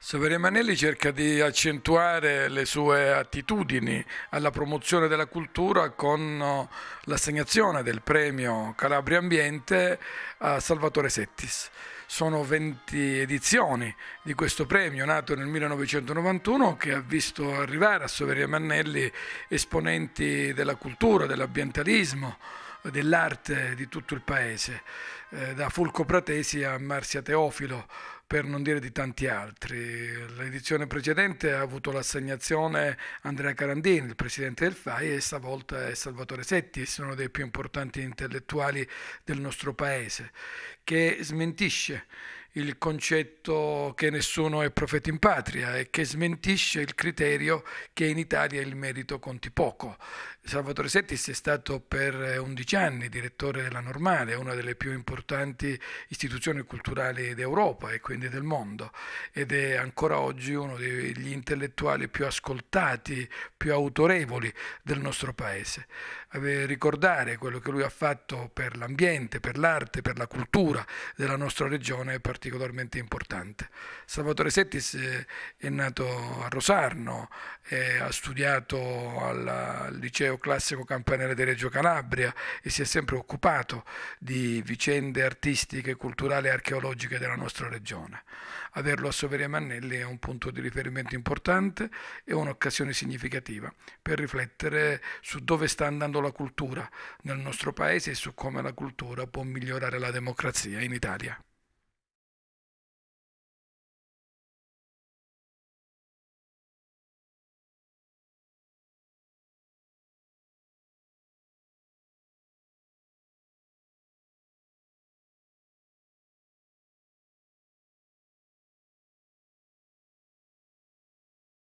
Severi Manelli cerca di accentuare le sue attitudini alla promozione della cultura con oh, l'assegnazione del premio Calabria Ambiente a Salvatore Settis. Sono 20 edizioni di questo premio nato nel 1991 che ha visto arrivare a Soveria Mannelli esponenti della cultura, dell'ambientalismo, dell'arte di tutto il paese, eh, da Fulco Pratesi a Marzia Teofilo, per non dire di tanti altri. L'edizione precedente ha avuto l'assegnazione Andrea Carandini, il presidente del FAI, e stavolta è Salvatore Setti, uno dei più importanti intellettuali del nostro paese, che smentisce il concetto che nessuno è profeta in patria e che smentisce il criterio che in Italia il merito conti poco. Salvatore Settis è stato per 11 eh, anni direttore della Normale, una delle più importanti istituzioni culturali d'Europa e quindi del mondo ed è ancora oggi uno degli intellettuali più ascoltati, più autorevoli del nostro paese. Ricordare quello che lui ha fatto per l'ambiente, per l'arte, per la cultura della nostra regione è particolarmente particolarmente importante. Salvatore Settis eh, è nato a Rosarno, eh, ha studiato al liceo classico campanile di Reggio Calabria e si è sempre occupato di vicende artistiche, culturali e archeologiche della nostra regione. Averlo a Soveria Mannelli è un punto di riferimento importante e un'occasione significativa per riflettere su dove sta andando la cultura nel nostro paese e su come la cultura può migliorare la democrazia in Italia.